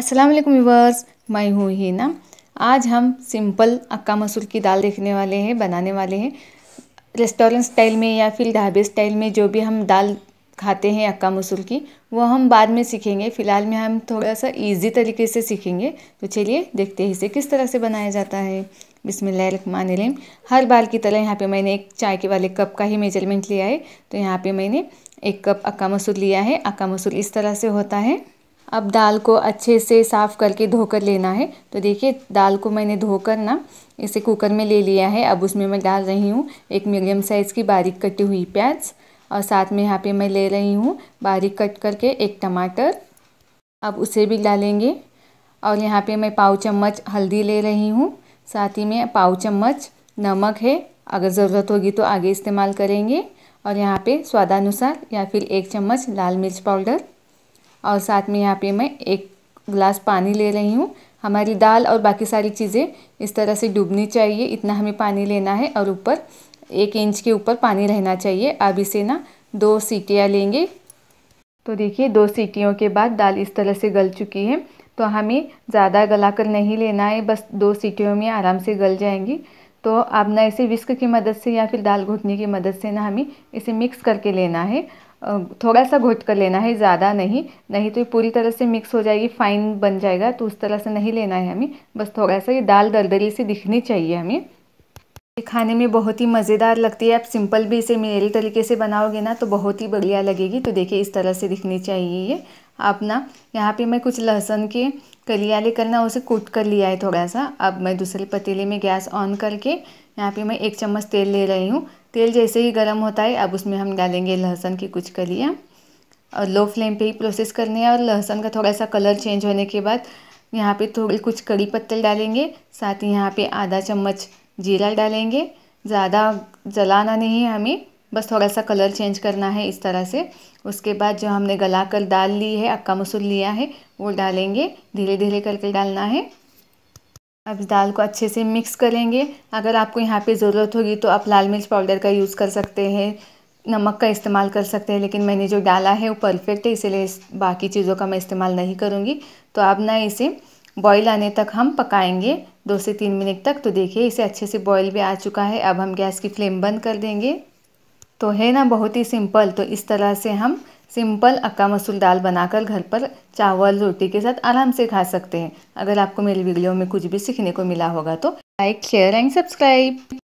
अस्सलाम वालेकुम मैं हूँ हीना आज हम सिंपल अक्का मसूर की दाल देखने वाले हैं बनाने वाले हैं रेस्टोरेंट स्टाइल में या फिर ढाबे स्टाइल में जो भी हम दाल खाते हैं अक्का मसूर की वो हम बाद में सीखेंगे फ़िलहाल में हम थोड़ा सा इजी तरीके से सीखेंगे तो चलिए देखते हैं इसे किस तरह से बनाया जाता है बिसमिल्लाम हर बार की तरह यहाँ पे मैंने एक चाय के वाले कप का ही मेजरमेंट लिया है तो यहाँ पे मैंने एक कप अक्का मसूर लिया है अक्का मसूर इस तरह से होता है अब दाल को अच्छे से साफ़ करके धोकर लेना है तो देखिए दाल को मैंने धोकर ना इसे कुकर में ले लिया है अब उसमें मैं डाल रही हूँ एक मीडियम साइज़ की बारीक कटी हुई प्याज और साथ में यहाँ पे मैं ले रही हूँ बारीक कट करके एक टमाटर अब उसे भी डालेंगे और यहाँ पे मैं पाव चम्मच हल्दी ले रही हूँ साथ ही में पाव चम्मच नमक है अगर ज़रूरत होगी तो आगे इस्तेमाल करेंगे और यहाँ पे स्वादानुसार या फिर एक चम्मच लाल मिर्च पाउडर और साथ में यहाँ पे मैं एक गिलास पानी ले रही हूँ हमारी दाल और बाकी सारी चीज़ें इस तरह से डूबनी चाहिए इतना हमें पानी लेना है और ऊपर एक इंच के ऊपर पानी रहना चाहिए अब इसे ना दो सीटियाँ लेंगे तो देखिए दो सीटियों के बाद दाल इस तरह से गल चुकी है तो हमें ज़्यादा गला कर नहीं लेना है बस दो सीटियों में आराम से गल जाएंगी तो आप ना इसे विस्क की मदद से या फिर दाल घुटने की मदद से ना हमें इसे मिक्स करके लेना है थोड़ा सा घोट कर लेना है ज़्यादा नहीं नहीं तो ये पूरी तरह से मिक्स हो जाएगी फाइन बन जाएगा तो उस तरह से नहीं लेना है हमें बस थोड़ा सा ये दाल दरदरी से दिखनी चाहिए हमें ये खाने में बहुत ही मज़ेदार लगती है आप सिंपल भी इसे मेरे तरीके से बनाओगे ना तो बहुत ही बढ़िया लगेगी तो देखिए इस तरह से दिखनी चाहिए ये अपना यहाँ पे मैं कुछ लहसुन के कलिया लेकर ना उसे कूट कर लिया है थोड़ा सा अब मैं दूसरे पतीले में गैस ऑन करके यहाँ पे मैं एक चम्मच तेल ले रही हूँ तेल जैसे ही गर्म होता है अब उसमें हम डालेंगे लहसुन की कुछ कलियाँ और लो फ्लेम पे ही प्रोसेस करनी है और लहसुन का थोड़ा सा कलर चेंज होने के बाद यहाँ पे थोड़ी कुछ कड़ी पत्ते डालेंगे साथ ही यहाँ पे आधा चम्मच जीरा डालेंगे ज़्यादा जलाना नहीं है हमें बस थोड़ा सा कलर चेंज करना है इस तरह से उसके बाद जो हमने गला कर दाल ली है अक्का मसूर लिया है वो डालेंगे धीरे धीरे करके डालना है अब इस दाल को अच्छे से मिक्स करेंगे अगर आपको यहाँ पे ज़रूरत होगी तो आप लाल मिर्च पाउडर का यूज़ कर सकते हैं नमक का इस्तेमाल कर सकते हैं लेकिन मैंने जो डाला है वो परफेक्ट है इसलिए बाकी चीज़ों का मैं इस्तेमाल नहीं करूँगी तो आप ना इसे बॉईल आने तक हम पकाएंगे दो से तीन मिनट तक तो देखिए इसे अच्छे से बॉयल भी आ चुका है अब हम गैस की फ्लेम बंद कर देंगे तो है ना बहुत ही सिंपल तो इस तरह से हम सिंपल अक्का मसूर दाल बनाकर घर पर चावल रोटी के साथ आराम से खा सकते हैं अगर आपको मेरी वीडियो में कुछ भी सीखने को मिला होगा तो लाइक शेयर एंड सब्सक्राइब